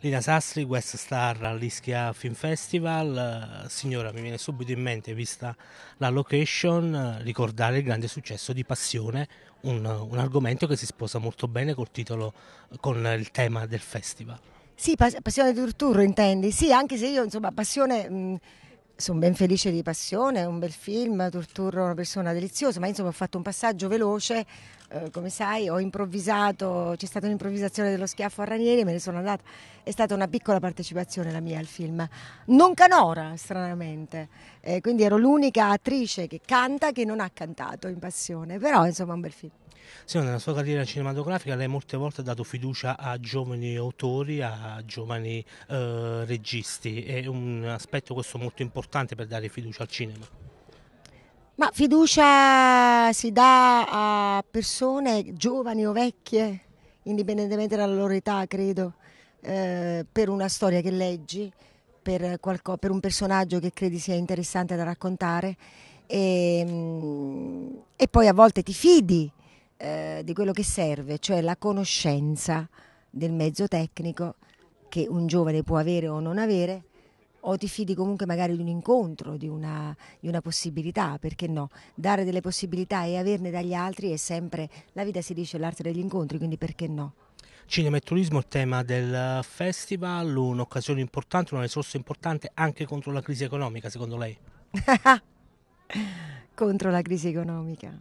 Lina Sastri, guest star all'Ischia Film Festival. Signora, mi viene subito in mente, vista la location, ricordare il grande successo di Passione, un, un argomento che si sposa molto bene col titolo, con il tema del festival. Sì, passione del tour intendi? Sì, anche se io, insomma, passione... Mh sono ben felice di passione, è un bel film, Turturro è una persona deliziosa, ma insomma ho fatto un passaggio veloce, eh, come sai, ho improvvisato, c'è stata un'improvvisazione dello schiaffo a Ranieri e me ne sono andata, è stata una piccola partecipazione la mia al film, non canora stranamente, eh, quindi ero l'unica attrice che canta che non ha cantato in passione, però insomma è un bel film. Sì, nella sua carriera cinematografica lei molte volte ha dato fiducia a giovani autori, a giovani eh, registi, è un aspetto questo molto importante per dare fiducia al cinema. Ma fiducia si dà a persone giovani o vecchie, indipendentemente dalla loro età, credo, eh, per una storia che leggi, per, per, un personaggio che credi sia interessante da raccontare e, ehm, e poi a volte ti fidi eh, di quello che serve, cioè la conoscenza del mezzo tecnico che un giovane può avere o non avere, o ti fidi comunque magari di un incontro, di una, di una, possibilità, perché no? Dare delle possibilità e averne dagli altri è sempre, la vita si dice l'arte degli incontri, quindi perché no? Cinema e turismo, il tema del festival, un'occasione importante, una risorsa importante anche contro la crisi economica, secondo lei? contro la crisi economica.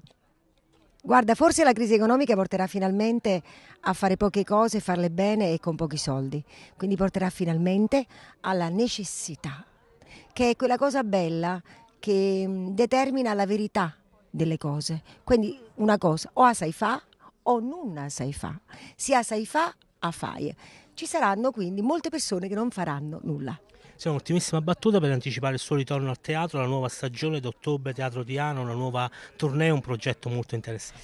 Guarda, forse la crisi economica porterà finalmente a fare poche cose, farle bene e con pochi soldi, quindi porterà finalmente alla necessità, che è quella cosa bella che mm, determina la verità delle cose. Quindi una cosa o a sai fa o non a sai fa, sia sai fa a fai ci saranno quindi molte persone che non faranno nulla. Siamo un'ottimissima battuta per anticipare il suo ritorno al teatro, la nuova stagione d'ottobre Teatro Diano, una nuova tournée, un progetto molto interessante.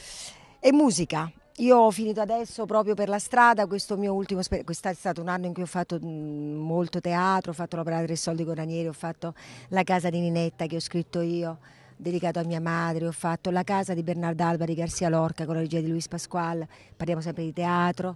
E musica, io ho finito adesso proprio per la strada, questo mio ultimo, quest'anno è stato un anno in cui ho fatto mm, molto teatro, ho fatto l'opera Tre Soldi con Ranieri, ho fatto La Casa di Ninetta che ho scritto io, dedicato a mia madre, ho fatto La Casa di Bernard Alba di Garcia Lorca con la regia di Luis Pasquale, parliamo sempre di teatro,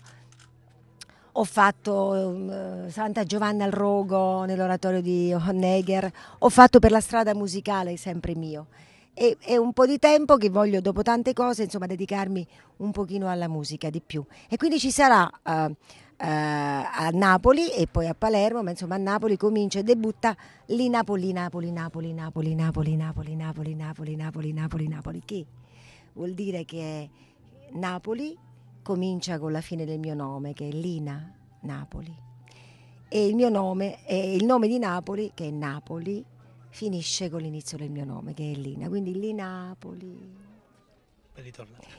ho fatto Santa Giovanna al Rogo nell'oratorio di Honegger, ho fatto per la strada musicale sempre mio. E, è un po' di tempo che voglio, dopo tante cose, insomma, dedicarmi un pochino alla musica di più. E quindi ci sarà uh, uh, a Napoli e poi a Palermo, ma insomma a Napoli comincia e debutta lì Napoli, Napoli, Napoli, Napoli, Napoli, Napoli, Napoli, Napoli, Napoli, Napoli, Napoli, che vuol dire che Napoli comincia con la fine del mio nome, che è Lina Napoli. E il mio nome, e il nome di Napoli, che è Napoli, finisce con l'inizio del mio nome, che è Lina. Quindi Linapoli.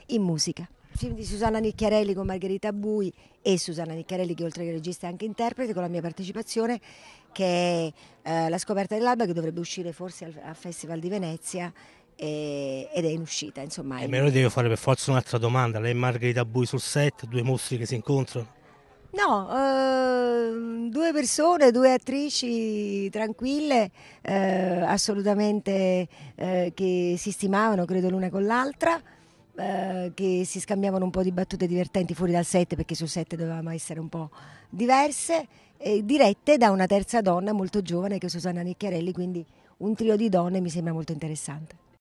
In musica. Film di Susanna Nicchiarelli con Margherita Bui e Susanna Nicchiarelli che oltre che regista è anche interprete con la mia partecipazione che è eh, La scoperta dell'alba che dovrebbe uscire forse al, al Festival di Venezia e, ed è in uscita. Insomma, e me lo devo fare per forza un'altra domanda, lei e Margherita Bui sul set, due mostri che si incontrano? No, eh, due persone, due attrici tranquille, eh, assolutamente eh, che si stimavano, credo l'una con l'altra eh, che si scambiavano un po' di battute divertenti fuori dal set perché sul set dovevamo essere un po' diverse, dirette da una terza donna molto giovane che è Susanna Nicchiarelli, quindi un trio di donne mi sembra molto interessante.